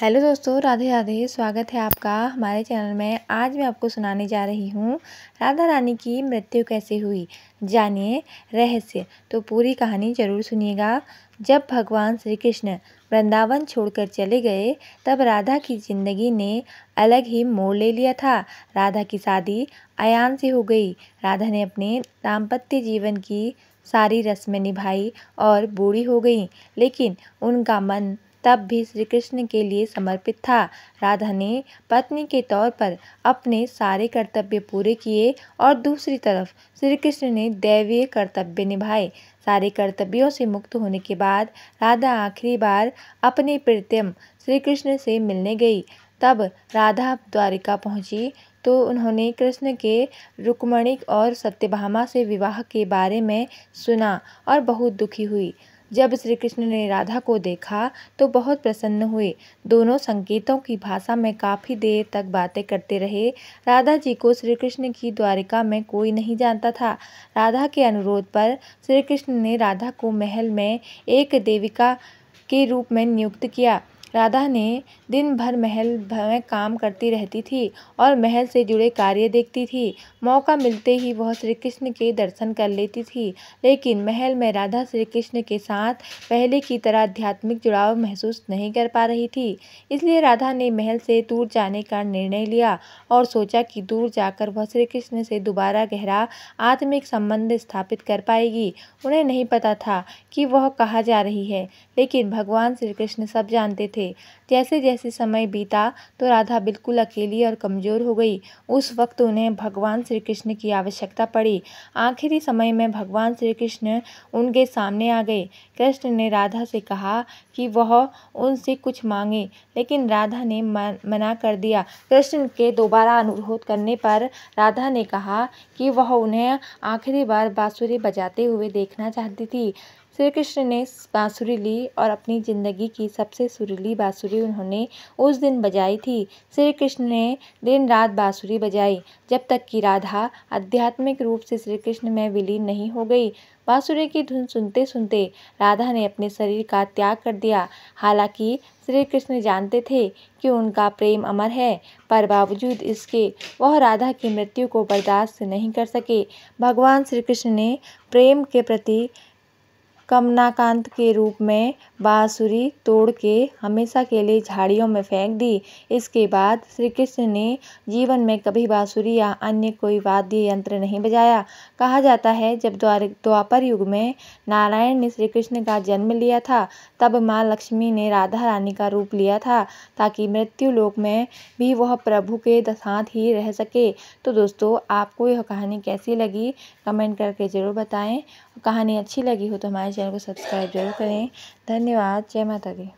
hello दोस्तों राधे राधे स्वागत है आपका हमारे चैनल में आज मैं आपको सुनाने जा रही हूँ राधा रानी की मृत्यु कैसे हुई जानिए रहस्य तो पूरी कहानी जरूर सुनिएगा जब भगवान श्री कृष्ण वृंदावन छोड़कर चले गए तब राधा की जिंदगी ने अलग ही मोड़ ले लिया था राधा की शादी अयान से हो गई राधा ने अपने दाम्पत्य जीवन की सारी रस्में निभाई और बूढ़ी हो गई लेकिन उनका मन तब भी श्री कृष्ण के लिए समर्पित था राधा ने पत्नी के तौर पर अपने सारे कर्तव्य पूरे किए और दूसरी तरफ श्री कृष्ण ने दैवीय कर्तव्य निभाए सारे कर्तव्यों से मुक्त होने के बाद राधा आखिरी बार अपने प्रत्यम श्री कृष्ण से मिलने गई तब राधा द्वारिका पहुंची तो उन्होंने कृष्ण के रुक्मणिक और सत्यभामा से विवाह के बारे में सुना और बहुत दुखी हुई जब श्री कृष्ण ने राधा को देखा तो बहुत प्रसन्न हुए दोनों संकेतों की भाषा में काफ़ी देर तक बातें करते रहे राधा जी को श्री कृष्ण की द्वारिका में कोई नहीं जानता था राधा के अनुरोध पर श्री कृष्ण ने राधा को महल में एक देविका के रूप में नियुक्त किया राधा ने दिन भर महल में काम करती रहती थी और महल से जुड़े कार्य देखती थी मौका मिलते ही वह श्री कृष्ण के दर्शन कर लेती थी लेकिन महल में राधा श्री कृष्ण के साथ पहले की तरह आध्यात्मिक जुड़ाव महसूस नहीं कर पा रही थी इसलिए राधा ने महल से दूर जाने का निर्णय लिया और सोचा कि दूर जाकर वह श्री कृष्ण से दोबारा गहरा आत्मिक संबंध स्थापित कर पाएगी उन्हें नहीं पता था कि वह कहाँ जा रही है लेकिन भगवान श्री कृष्ण सब जानते थे लगे जैसे जैसे समय बीता तो राधा बिल्कुल अकेली और कमज़ोर हो गई उस वक्त उन्हें भगवान श्री कृष्ण की आवश्यकता पड़ी आखिरी समय में भगवान श्री कृष्ण उनके सामने आ गए कृष्ण ने राधा से कहा कि वह उनसे कुछ मांगे लेकिन राधा ने मना कर दिया कृष्ण के दोबारा अनुरोध करने पर राधा ने कहा कि वह उन्हें आखिरी बार बाँसुरी बजाते हुए देखना चाहती थी श्री कृष्ण ने बाँसुरी ली और अपनी ज़िंदगी की सबसे सुरीली बाँसुरी उन्होंने उस दिन बजाई थी श्री कृष्ण ने दिन रात बाँसुरी बजाई जब तक कि राधा आध्यात्मिक रूप से श्री कृष्ण में विलीन नहीं हो गई बाँसुरी की धुन सुनते सुनते राधा ने अपने शरीर का त्याग कर दिया हालांकि श्री कृष्ण जानते थे कि उनका प्रेम अमर है पर बावजूद इसके वह राधा की मृत्यु को बर्दाश्त नहीं कर सके भगवान श्री कृष्ण ने प्रेम के प्रति कमनाकांत के रूप में बाँसुरी तोड़ के हमेशा के लिए झाड़ियों में फेंक दी इसके बाद श्री कृष्ण ने जीवन में कभी बाँसुरी या अन्य कोई वाद्य यंत्र नहीं बजाया कहा जाता है जब द्वार द्वापर युग में नारायण ने श्री कृष्ण का जन्म लिया था तब माँ लक्ष्मी ने राधा रानी का रूप लिया था ताकि मृत्यु लोक में भी वह प्रभु के साथ ही रह सके तो दोस्तों आपको यह कहानी कैसी लगी कमेंट करके ज़रूर बताएँ कहानी अच्छी लगी हो तो हमारे चैनल को सब्सक्राइब जरूर करें धन्यवाद जय माता दी